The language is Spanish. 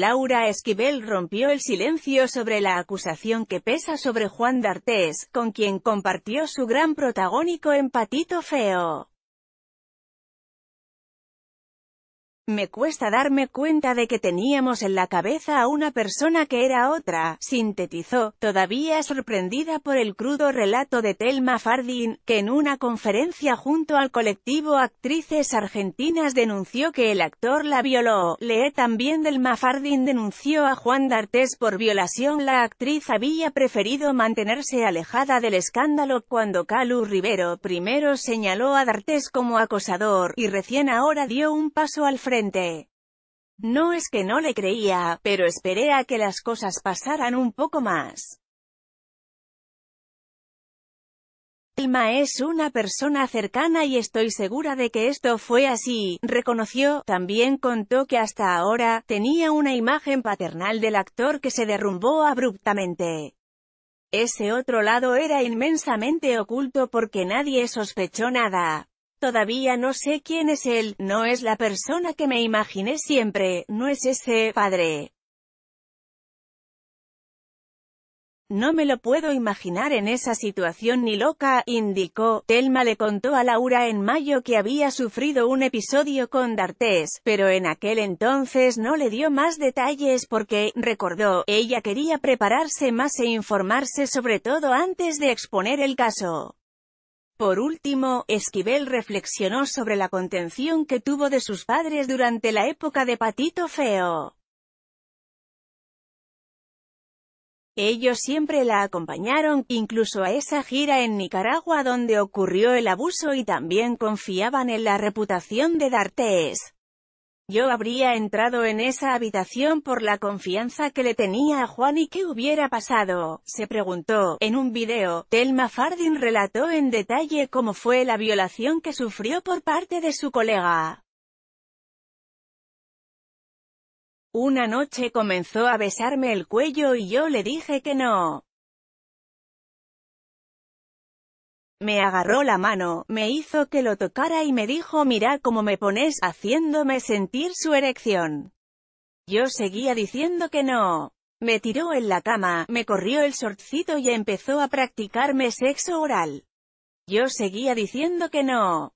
Laura Esquivel rompió el silencio sobre la acusación que pesa sobre Juan D'Artés, con quien compartió su gran protagónico en Patito Feo. Me cuesta darme cuenta de que teníamos en la cabeza a una persona que era otra, sintetizó, todavía sorprendida por el crudo relato de Telma Fardin, que en una conferencia junto al colectivo Actrices Argentinas denunció que el actor la violó. Lee también del Fardin denunció a Juan D'Artes por violación. La actriz había preferido mantenerse alejada del escándalo cuando Calu Rivero primero señaló a D'Artes como acosador, y recién ahora dio un paso al frente no es que no le creía, pero esperé a que las cosas pasaran un poco más. Elma es una persona cercana y estoy segura de que esto fue así, reconoció, también contó que hasta ahora, tenía una imagen paternal del actor que se derrumbó abruptamente. Ese otro lado era inmensamente oculto porque nadie sospechó nada. Todavía no sé quién es él, no es la persona que me imaginé siempre, no es ese padre. No me lo puedo imaginar en esa situación ni loca, indicó. Telma le contó a Laura en mayo que había sufrido un episodio con D'Artés, pero en aquel entonces no le dio más detalles porque, recordó, ella quería prepararse más e informarse sobre todo antes de exponer el caso. Por último, Esquivel reflexionó sobre la contención que tuvo de sus padres durante la época de Patito Feo. Ellos siempre la acompañaron, incluso a esa gira en Nicaragua donde ocurrió el abuso y también confiaban en la reputación de D'Artes. Yo habría entrado en esa habitación por la confianza que le tenía a Juan y qué hubiera pasado, se preguntó. En un video, Telma Fardin relató en detalle cómo fue la violación que sufrió por parte de su colega. Una noche comenzó a besarme el cuello y yo le dije que no. Me agarró la mano, me hizo que lo tocara y me dijo mira cómo me pones, haciéndome sentir su erección. Yo seguía diciendo que no. Me tiró en la cama, me corrió el sortcito y empezó a practicarme sexo oral. Yo seguía diciendo que no.